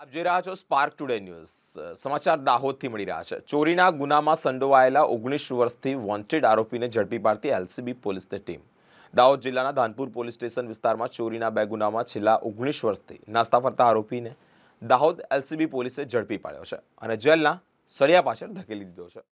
આપ જોઈ રહ્યા છો સ્પાર્ક ટુડે ન્યૂઝ સમાચાર દાહોદથી મળી રહ્યા છે ચોરીના ગુનામાં સંડોવાયેલા ઓગણીસ વર્ષથી વોન્ટેડ આરોપીને ઝડપી પાડતી એલસીબી પોલીસની ટીમ દાહોદ જિલ્લાના ધાનપુર પોલીસ સ્ટેશન વિસ્તારમાં ચોરીના બે ગુનામાં છેલ્લા ઓગણીસ વર્ષથી નાસ્તા ફરતા આરોપીને દાહોદ એલસીબી પોલીસે ઝડપી પાડ્યો છે અને જેલના સળિયા પાછળ ધકેલી દીધો છે